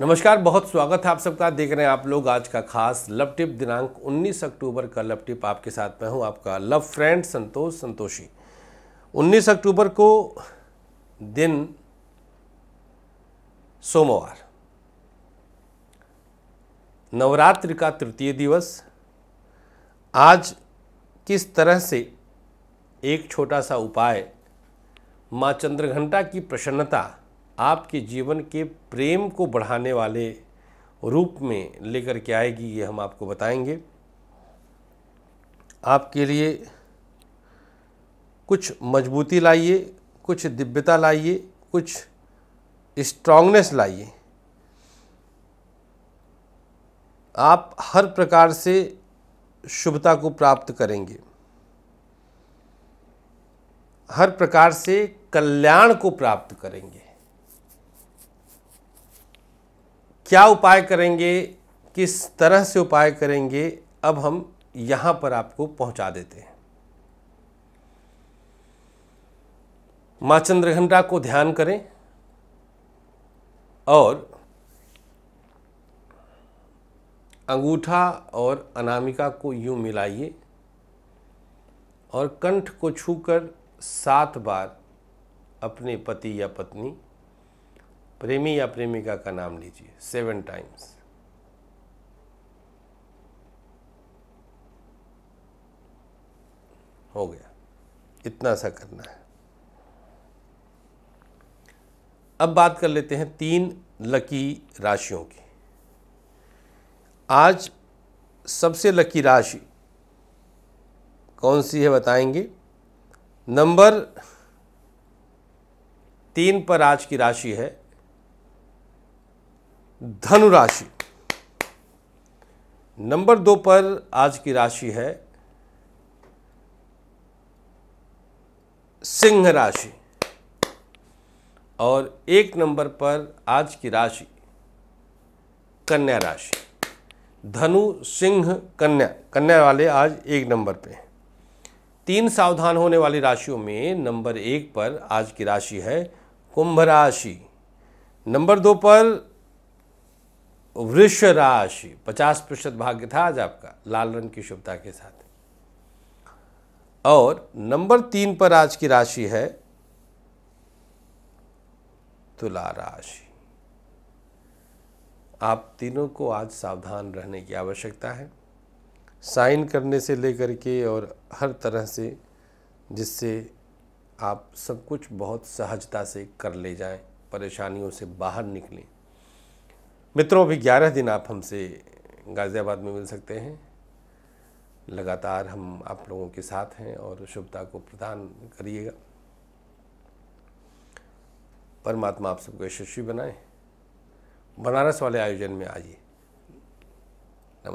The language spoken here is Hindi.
नमस्कार बहुत स्वागत है आप सबका देख रहे हैं आप लोग आज का खास लव टिप दिनांक 19 अक्टूबर का लव टिप आपके साथ में हूं आपका लव फ्रेंड संतोष संतोषी 19 अक्टूबर को दिन सोमवार नवरात्र का तृतीय दिवस आज किस तरह से एक छोटा सा उपाय माँ चंद्रघंटा की प्रसन्नता आपके जीवन के प्रेम को बढ़ाने वाले रूप में लेकर के आएगी ये हम आपको बताएंगे आपके लिए कुछ मजबूती लाइए कुछ दिव्यता लाइए कुछ स्ट्रांगनेस लाइए आप हर प्रकार से शुभता को प्राप्त करेंगे हर प्रकार से कल्याण को प्राप्त करेंगे क्या उपाय करेंगे किस तरह से उपाय करेंगे अब हम यहाँ पर आपको पहुँचा देते हैं माँ चंद्रघंटा को ध्यान करें और अंगूठा और अनामिका को यूं मिलाइए और कंठ को छूकर सात बार अपने पति या पत्नी प्रेमी या प्रेमिका का नाम लीजिए सेवन टाइम्स हो गया इतना सा करना है अब बात कर लेते हैं तीन लकी राशियों की आज सबसे लकी राशि कौन सी है बताएंगे नंबर तीन पर आज की राशि है धनु राशि नंबर दो पर आज की राशि है सिंह राशि और एक नंबर पर आज की राशि कन्या राशि धनु सिंह कन्या कन्या वाले आज एक नंबर पे हैं तीन सावधान होने वाली राशियों में नंबर एक पर आज की राशि है कुंभ राशि नंबर दो पर वृष राशि पचास प्रतिशत भाग्य था आज आपका लाल रंग की शुभता के साथ और नंबर तीन पर आज की राशि है तुला राशि आप तीनों को आज सावधान रहने की आवश्यकता है साइन करने से लेकर के और हर तरह से जिससे आप सब कुछ बहुत सहजता से कर ले जाएं परेशानियों से बाहर निकलें मित्रों अभी ग्यारह दिन आप हमसे गाज़ियाबाद में मिल सकते हैं लगातार हम आप लोगों के साथ हैं और शुभता को प्रदान करिएगा परमात्मा आप सबको यशस्वी बनाए बनारस वाले आयोजन में आइए